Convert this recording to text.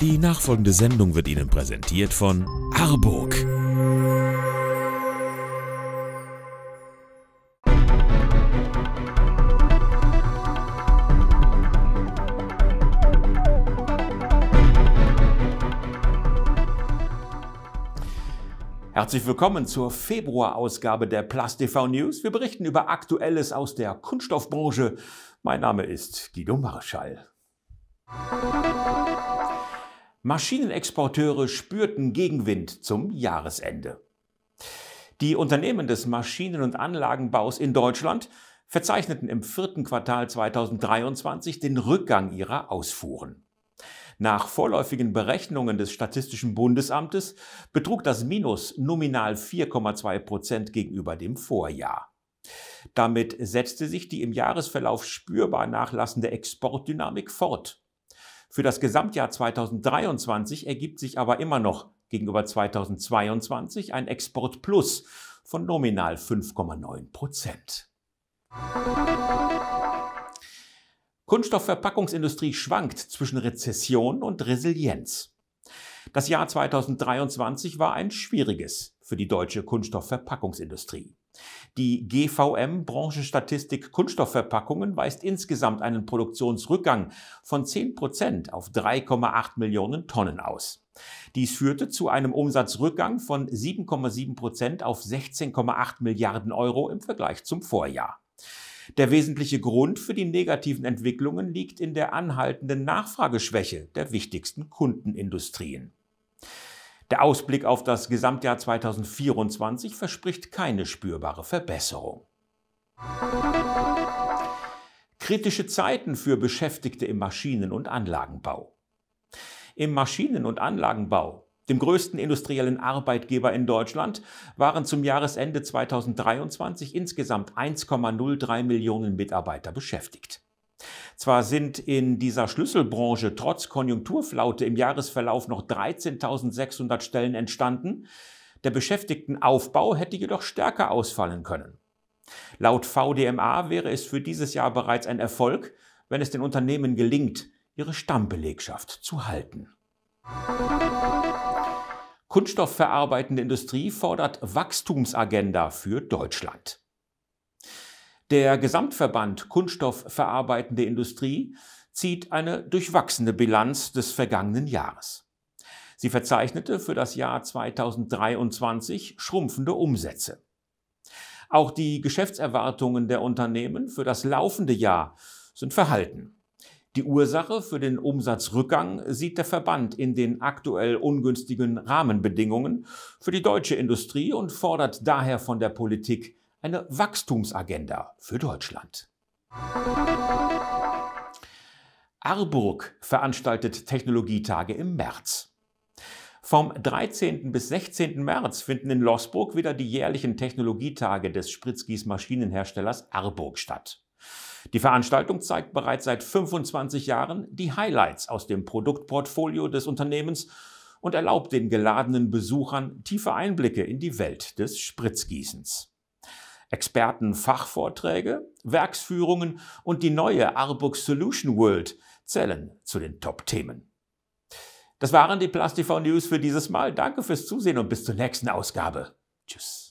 Die nachfolgende Sendung wird Ihnen präsentiert von Arburg. Herzlich willkommen zur Februarausgabe der Plus TV News. Wir berichten über Aktuelles aus der Kunststoffbranche. Mein Name ist Guido Marschall. Maschinenexporteure spürten Gegenwind zum Jahresende. Die Unternehmen des Maschinen- und Anlagenbaus in Deutschland verzeichneten im vierten Quartal 2023 den Rückgang ihrer Ausfuhren. Nach vorläufigen Berechnungen des Statistischen Bundesamtes betrug das Minus nominal 4,2 Prozent gegenüber dem Vorjahr. Damit setzte sich die im Jahresverlauf spürbar nachlassende Exportdynamik fort. Für das Gesamtjahr 2023 ergibt sich aber immer noch gegenüber 2022 ein Exportplus von nominal 5,9 Prozent. Kunststoffverpackungsindustrie schwankt zwischen Rezession und Resilienz. Das Jahr 2023 war ein schwieriges für die deutsche Kunststoffverpackungsindustrie. Die GVM Branchenstatistik Kunststoffverpackungen weist insgesamt einen Produktionsrückgang von 10 Prozent auf 3,8 Millionen Tonnen aus. Dies führte zu einem Umsatzrückgang von 7,7 Prozent auf 16,8 Milliarden Euro im Vergleich zum Vorjahr. Der wesentliche Grund für die negativen Entwicklungen liegt in der anhaltenden Nachfrageschwäche der wichtigsten Kundenindustrien. Der Ausblick auf das Gesamtjahr 2024 verspricht keine spürbare Verbesserung. Kritische Zeiten für Beschäftigte im Maschinen- und Anlagenbau. Im Maschinen- und Anlagenbau, dem größten industriellen Arbeitgeber in Deutschland, waren zum Jahresende 2023 insgesamt 1,03 Millionen Mitarbeiter beschäftigt. Zwar sind in dieser Schlüsselbranche trotz Konjunkturflaute im Jahresverlauf noch 13.600 Stellen entstanden, der Beschäftigtenaufbau hätte jedoch stärker ausfallen können. Laut VDMA wäre es für dieses Jahr bereits ein Erfolg, wenn es den Unternehmen gelingt, ihre Stammbelegschaft zu halten. Kunststoffverarbeitende Industrie fordert Wachstumsagenda für Deutschland. Der Gesamtverband Kunststoffverarbeitende Industrie zieht eine durchwachsene Bilanz des vergangenen Jahres. Sie verzeichnete für das Jahr 2023 schrumpfende Umsätze. Auch die Geschäftserwartungen der Unternehmen für das laufende Jahr sind verhalten. Die Ursache für den Umsatzrückgang sieht der Verband in den aktuell ungünstigen Rahmenbedingungen für die deutsche Industrie und fordert daher von der Politik eine Wachstumsagenda für Deutschland. Arburg veranstaltet Technologietage im März. Vom 13. bis 16. März finden in Losburg wieder die jährlichen Technologietage des Spritzgießmaschinenherstellers Arburg statt. Die Veranstaltung zeigt bereits seit 25 Jahren die Highlights aus dem Produktportfolio des Unternehmens und erlaubt den geladenen Besuchern tiefe Einblicke in die Welt des Spritzgießens. Expertenfachvorträge, Werksführungen und die neue Arbux Solution World zählen zu den Top-Themen. Das waren die PlastiV News für dieses Mal. Danke fürs Zusehen und bis zur nächsten Ausgabe. Tschüss.